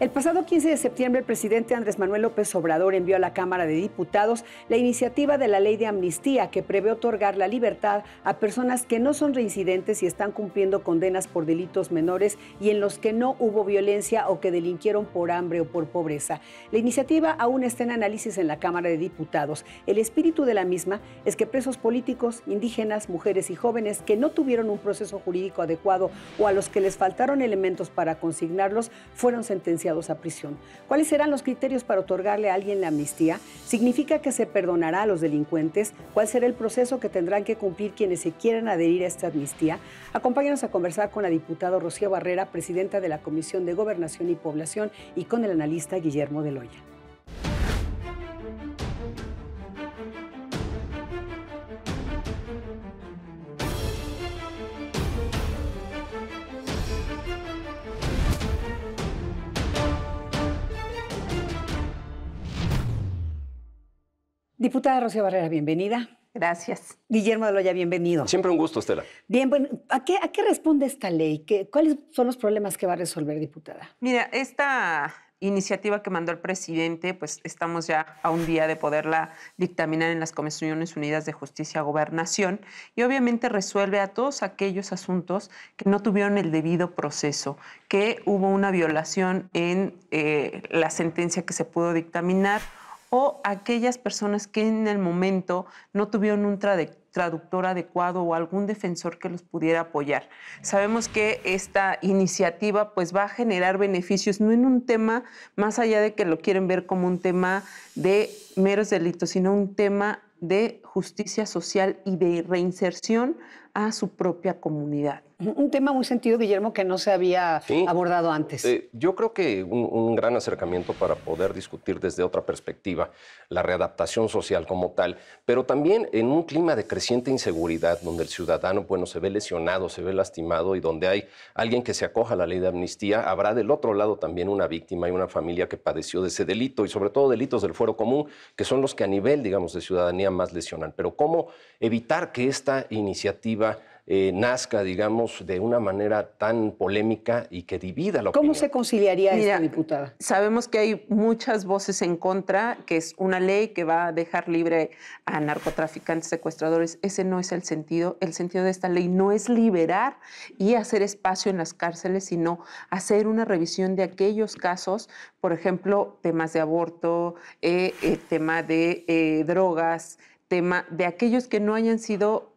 El pasado 15 de septiembre, el presidente Andrés Manuel López Obrador envió a la Cámara de Diputados la iniciativa de la ley de amnistía que prevé otorgar la libertad a personas que no son reincidentes y están cumpliendo condenas por delitos menores y en los que no hubo violencia o que delinquieron por hambre o por pobreza. La iniciativa aún está en análisis en la Cámara de Diputados. El espíritu de la misma es que presos políticos, indígenas, mujeres y jóvenes que no tuvieron un proceso jurídico adecuado o a los que les faltaron elementos para consignarlos fueron sentenciados a ¿Cuáles serán los criterios para otorgarle a alguien la amnistía? ¿Significa que se perdonará a los delincuentes? ¿Cuál será el proceso que tendrán que cumplir quienes se quieran adherir a esta amnistía? Acompáñanos a conversar con la diputada Rocío Barrera, presidenta de la Comisión de Gobernación y Población, y con el analista Guillermo Deloya. Diputada Rocío Barrera, bienvenida. Gracias. Guillermo de Loya, bienvenido. Siempre un gusto, Estela. Bien, bueno, ¿a qué, responde esta ley? ¿Qué, ¿Cuáles son los problemas que va a resolver, diputada? Mira, esta iniciativa que mandó el presidente, pues estamos ya a un día de poderla dictaminar en las Comisiones Unidas de Justicia y Gobernación y obviamente resuelve a todos aquellos asuntos que no tuvieron el debido proceso, que hubo una violación en eh, la sentencia que se pudo dictaminar o aquellas personas que en el momento no tuvieron un traductor adecuado o algún defensor que los pudiera apoyar. Sabemos que esta iniciativa pues va a generar beneficios no en un tema más allá de que lo quieren ver como un tema de meros delitos, sino un tema de justicia social y de reinserción a su propia comunidad. Un tema muy sentido, Guillermo, que no se había abordado antes. Eh, yo creo que un, gran acercamiento para poder discutir desde otra perspectiva la readaptación social como tal, pero también en un clima de creciente inseguridad donde el ciudadano bueno, se ve lesionado, se ve lastimado y donde hay alguien que se acoja a la ley de amnistía, habrá del otro lado también una víctima y una familia que padeció de ese delito y sobre todo delitos del fuero común, que son los que a nivel, digamos, de ciudadanía más lesionados pero cómo evitar que esta iniciativa eh, nazca, digamos, de una manera tan polémica y que divida la ¿Cómo ¿Cómo se conciliaría esta diputada? Sabemos que hay muchas voces en contra, que es una ley que va a dejar libre a narcotraficantes, secuestradores. Ese no es el sentido. El sentido de esta ley no es liberar y hacer espacio en las cárceles, sino hacer una revisión de aquellos casos, por ejemplo, temas de aborto, eh, eh tema de eh, drogas, de aquellos que no hayan sido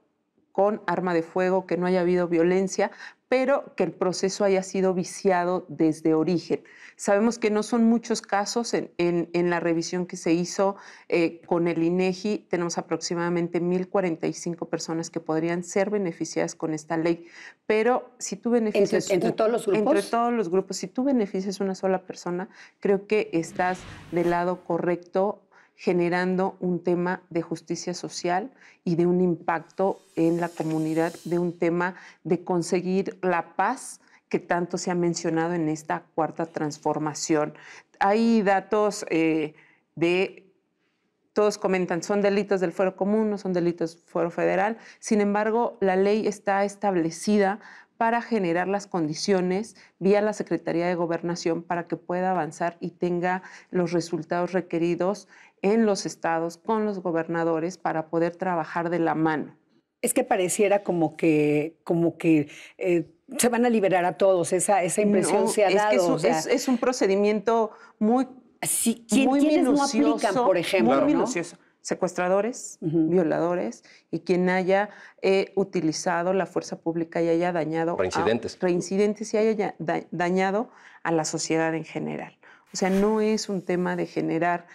con arma de fuego, que no haya habido violencia, pero que el proceso haya sido viciado desde origen. Sabemos que no son muchos casos en, la revisión que se hizo eh, con el INEGI. E Tenemos aproximadamente 1.045 personas que podrían ser beneficiadas con esta ley, pero si tú beneficias... Entre, todos los grupos. Entre todos los grupos. Si tú beneficias a una sola persona, creo que estás del lado correcto generando un tema de justicia social y de un impacto en la comunidad, de un tema de conseguir la paz que tanto se ha mencionado en esta cuarta transformación. Hay datos eh, de todos comentan, son delitos del fuero común, no son delitos del fuero federal. Sin embargo, la ley está establecida para generar las condiciones vía la Secretaría de Gobernación para que pueda avanzar y tenga los resultados requeridos en los estados con los gobernadores para poder trabajar de la mano. Es que pareciera como que, como que eh, se van a liberar a todos, esa, impresión se ha es dado. es, un, procedimiento muy Sí, muy minucioso por ejemplo? minucioso secuestradores, violadores y quien haya eh, utilizado la fuerza pública y haya dañado y haya dañado a la sociedad en general. O sea, no es un tema de generar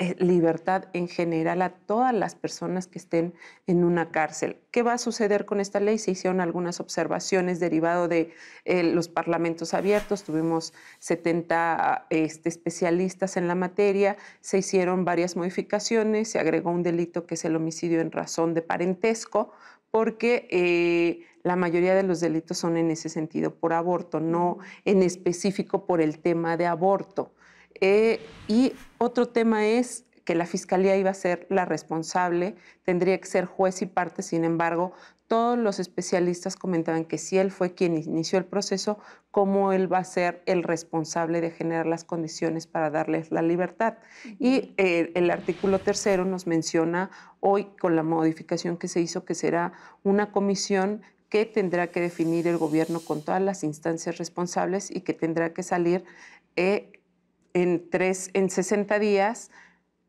eh, libertad en general a todas las personas que estén en una cárcel. ¿Qué va a suceder con esta ley? Se hicieron algunas observaciones derivadas de eh, los parlamentos abiertos, tuvimos 70 este, especialistas en la materia, se hicieron varias modificaciones, se agregó un delito que es el homicidio en razón de parentesco, porque eh, la mayoría de los delitos son en ese sentido por aborto, no en específico por el tema de aborto. Eh, y otro tema es que la fiscalía iba a ser la responsable, tendría que ser juez y parte, sin embargo, todos los especialistas comentaban que si él fue quien inició el proceso, cómo él va a ser el responsable de generar las condiciones para darles la libertad. Y eh, el artículo tercero nos menciona hoy, con la modificación que se hizo, que será una comisión que tendrá que definir el gobierno con todas las instancias responsables y que tendrá que salir eh, en, tres, en 60 días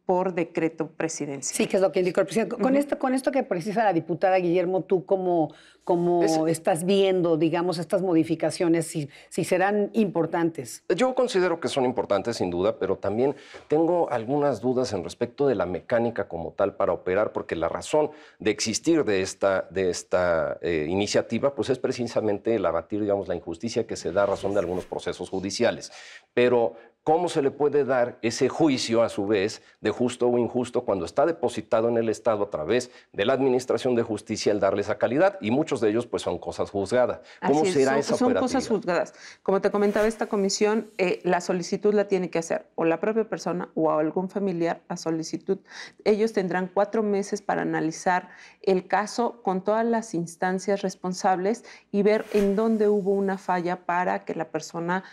por decreto presidencial. Sí, que es lo que indicó el presidente. Con, esto, con esto que precisa la diputada Guillermo, ¿tú cómo, cómo estás viendo, digamos, estas modificaciones, si, si serán importantes? Yo considero que son importantes, sin duda, pero también tengo algunas dudas en respecto de la mecánica como tal para operar, porque la razón de existir de esta, de esta eh, iniciativa pues es precisamente el abatir, digamos, la injusticia que se da a razón de algunos procesos judiciales. Pero ¿cómo se le puede dar ese juicio a su vez de justo o injusto cuando está depositado en el Estado a través de la Administración de Justicia el darle esa calidad? Y muchos de ellos pues son cosas juzgadas. ¿Cómo será esa son, Son cosas juzgadas. Como te comentaba esta comisión, eh, la solicitud la tiene que hacer o la propia persona o algún familiar a solicitud. Ellos tendrán cuatro meses para analizar el caso con todas las instancias responsables y ver en dónde hubo una falla para que la persona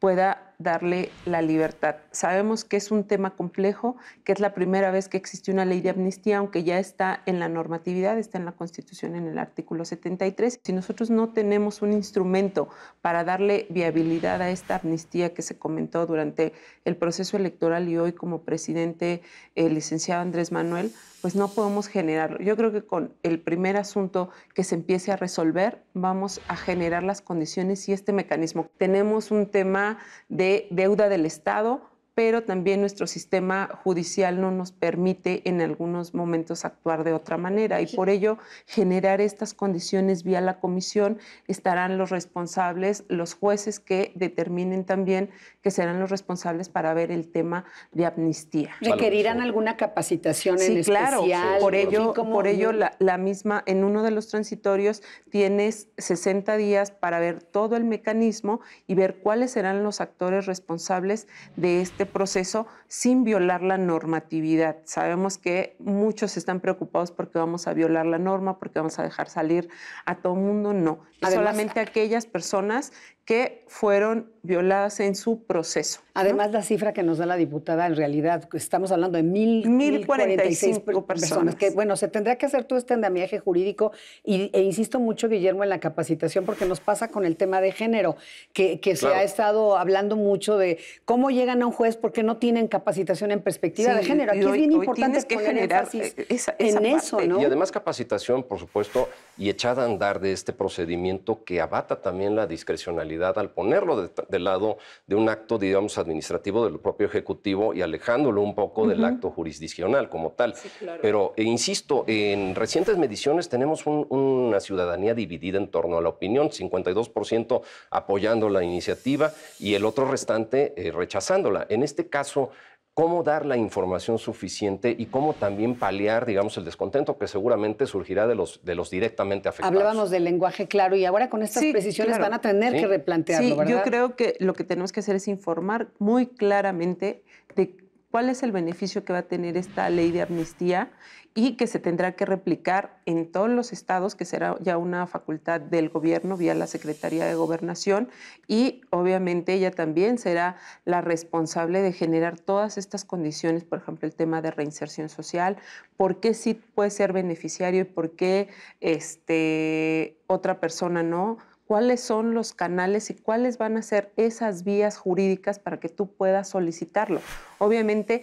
pueda darle la libertad. Sabemos que es un tema complejo, que es la primera vez que existe una ley de amnistía, aunque ya está en la normatividad, está en la Constitución en el artículo 73. Si nosotros no tenemos un instrumento para darle viabilidad a esta amnistía que se comentó durante el proceso electoral y hoy como presidente el eh, licenciado Andrés Manuel, pues no podemos generarlo. Yo creo que con el primer asunto que se empiece a resolver, vamos a generar las condiciones y este mecanismo. Tenemos un tema de de deuda del Estado pero también nuestro sistema judicial no nos permite en algunos momentos actuar de otra manera y por ello generar estas condiciones vía la comisión estarán los responsables, los jueces que determinen también que serán los responsables para ver el tema de amnistía. ¿Requerirán alguna capacitación en claro, especial? Por ello, por ello la, la misma, en uno de los transitorios tienes 60 días para ver todo el mecanismo y ver cuáles serán los actores responsables de este proceso sin violar la normatividad. Sabemos que muchos están preocupados porque vamos a violar la norma, porque vamos a dejar salir a todo mundo, no. solamente aquellas personas que fueron violadas en su proceso. Además, la cifra que nos da la diputada, en realidad, estamos hablando de mil, 1.045 personas. personas. Que bueno, se tendría que hacer todo este andamiaje jurídico e insisto mucho, Guillermo, en la capacitación, porque nos pasa con el tema de género, que, se ha estado hablando mucho de cómo llegan a un juez porque no tienen capacitación en perspectiva de género. Aquí es bien importante que poner generar e-, en eso, ¿no? Y además capacitación, por supuesto, y echada a andar de este procedimiento que abata también la discrecionalidad al ponerlo de este lado de un acto, digamos, administrativo del propio Ejecutivo y alejándolo un poco del acto jurisdiccional como tal. Pero, e insisto, en recientes mediciones tenemos una ciudadanía dividida en torno a la opinión, 52% apoyando la iniciativa y el otro restante eh, rechazándola. En este caso, cómo dar la información suficiente y cómo también paliar, digamos, el descontento que seguramente surgirá de los, de los directamente afectados. Hablábamos del lenguaje claro y ahora con estas precisiones van a tener que replantearlo, sí, Yo creo que lo que tenemos que hacer es informar muy claramente de cuál es el beneficio que va a tener esta ley de amnistía y que se tendrá que replicar en todos los estados, que será ya una facultad del gobierno vía la Secretaría de Gobernación y obviamente ella también será la responsable de generar todas estas condiciones, por ejemplo, el tema de reinserción social, por qué sí puede ser beneficiario y por qué este, otra persona no cuáles son los canales y cuáles van a ser esas vías jurídicas para que tú puedas solicitarlo. Obviamente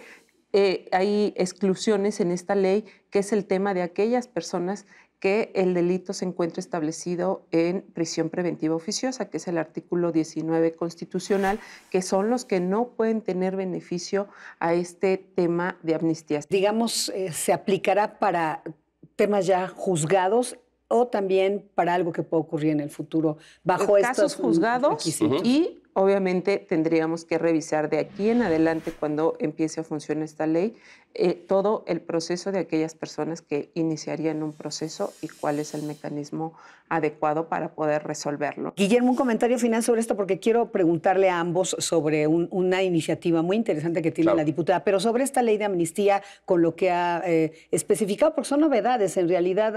eh, hay exclusiones en esta ley, que es el tema de aquellas personas que el delito se encuentra establecido en prisión preventiva oficiosa, que es el artículo 19 constitucional, que son los que no pueden tener beneficio a este tema de amnistías. Digamos, eh, se aplicará para temas ya juzgados o también para algo que pueda ocurrir en el futuro bajo estos juzgados y obviamente tendríamos que revisar de aquí en adelante, cuando empiece a funcionar esta ley, eh, todo el proceso de aquellas personas que iniciarían un proceso y cuál es el mecanismo adecuado para poder resolverlo. Guillermo, un comentario final sobre esto, porque quiero preguntarle a ambos sobre una iniciativa muy interesante que tiene la diputada, pero sobre esta ley de amnistía, con lo que ha eh, especificado, porque son novedades, en realidad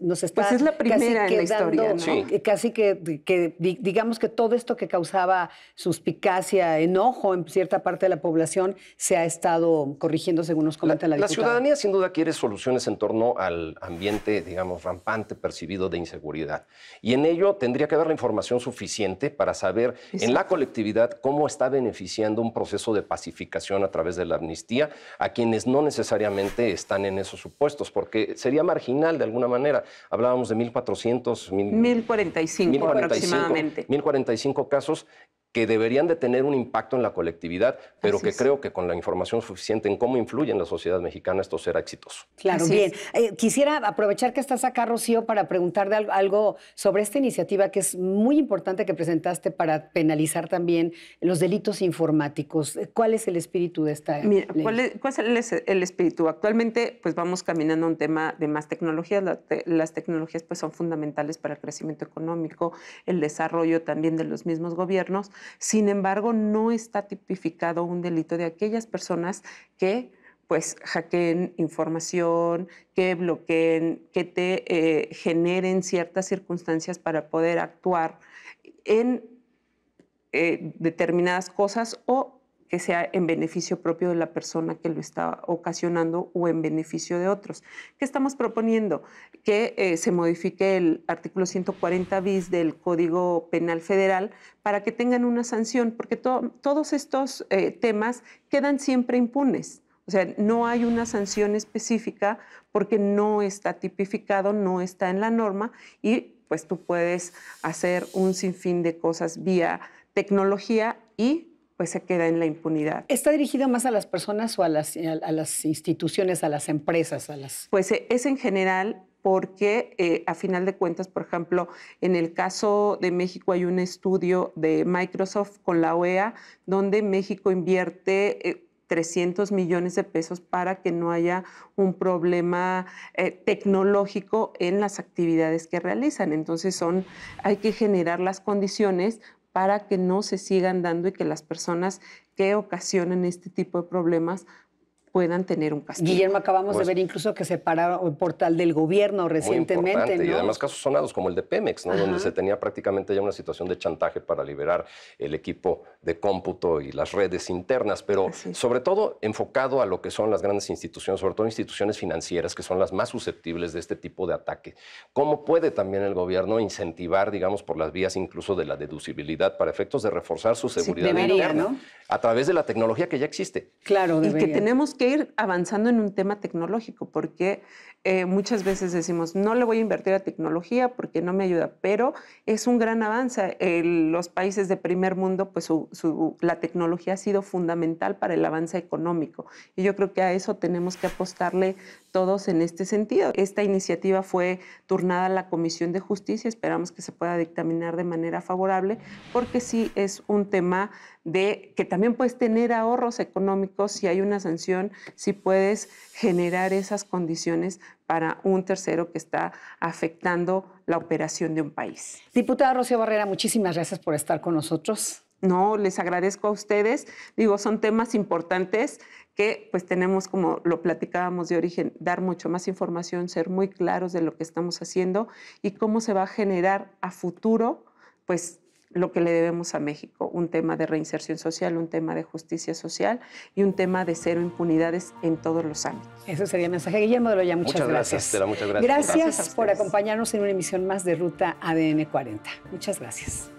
nos está... Pues es la primera casi en la historia, Casi que digamos que todo esto que causaba suspicacia, enojo en cierta parte de la población se ha estado corrigiendo, según nos comenta la, La ciudadanía sin duda quiere soluciones en torno al ambiente, digamos, rampante percibido de inseguridad. Y en ello tendría que haber la información suficiente para saber en la colectividad cómo está beneficiando un proceso de pacificación a través de la amnistía a quienes no necesariamente están en esos supuestos, porque sería marginal de alguna manera. Hablábamos de 1.400, 1.045 aproximadamente. 1.045 casos que deberían de tener un impacto en la colectividad, pero que creo que con la información suficiente en cómo influye en la sociedad mexicana esto será exitoso. Claro, bien. Eh, quisiera aprovechar que estás acá, Rocío, para preguntarte algo sobre esta iniciativa que es muy importante que presentaste para penalizar también los delitos informáticos. ¿Cuál es el espíritu de esta Mira, ¿cuál, es, el espíritu? Actualmente, pues vamos caminando a un tema de más tecnologías. las tecnologías pues son fundamentales para el crecimiento económico, el desarrollo también de los mismos gobiernos. Sin embargo, no está tipificado un delito de aquellas personas que pues hackeen información, que bloqueen, que te eh, generen ciertas circunstancias para poder actuar en eh, determinadas cosas o que sea en beneficio propio de la persona que lo está ocasionando o en beneficio de otros. ¿Qué estamos proponiendo? Que eh, se modifique el artículo 140 bis del Código Penal Federal para que tengan una sanción, porque todos estos eh, temas quedan siempre impunes. O sea, no hay una sanción específica porque no está tipificado, no está en la norma y pues tú puedes hacer un sinfín de cosas vía tecnología y pues se queda en la impunidad. ¿Está dirigido más a las personas o a las, a las instituciones, a las empresas? A las... Pues eh, es en general porque eh, a final de cuentas, por ejemplo, en el caso de México hay un estudio de Microsoft con la OEA donde México invierte... 300 eh, millones de pesos para que no haya un problema tecnológico en las actividades que realizan. Entonces son, hay que generar las condiciones para que no se sigan dando y que las personas que ocasionen este tipo de problemas puedan tener un castigo. Guillermo, acabamos de pues ver incluso que se paraba el portal del gobierno recientemente. Y además casos sonados como el de Pemex, ¿no? donde se tenía prácticamente ya una situación de chantaje para liberar el equipo de cómputo y las redes internas, pero sobre todo enfocado a lo que son las grandes instituciones, sobre todo instituciones financieras, que son las más susceptibles de este tipo de ataque. ¿Cómo puede también el gobierno incentivar, digamos, por las vías incluso de la deducibilidad para efectos de reforzar su seguridad debería, ¿no? a través de la tecnología que ya existe? Claro, debería. Y que tenemos que ir avanzando en un tema tecnológico porque eh, muchas veces decimos, no le voy a invertir a tecnología porque no me ayuda, pero es un gran avance. los países de primer mundo, pues la tecnología ha sido fundamental para el avance económico y yo creo que a eso tenemos que apostarle todos en este sentido. Esta iniciativa fue turnada a la Comisión de Justicia, esperamos que se pueda dictaminar de manera favorable porque sí es un tema de que también puedes tener ahorros económicos si hay una sanción, si puedes generar esas condiciones para un tercero que está afectando la operación de un país. Diputada Rocío Barrera, muchísimas gracias por estar con nosotros. No, les agradezco a ustedes. Digo, son temas importantes que pues tenemos, como lo platicábamos de origen, dar mucho más información, ser muy claros de lo que estamos haciendo y cómo se va a generar a futuro pues lo que le debemos a México, un tema de reinserción social, un tema de justicia social y un tema de cero impunidades en todos los ámbitos. Ese sería el mensaje. Guillermo de Loya, muchas, gracias. muchas gracias. Gracias, gracias por acompañarnos en una emisión más de Ruta ADN 40. Muchas gracias.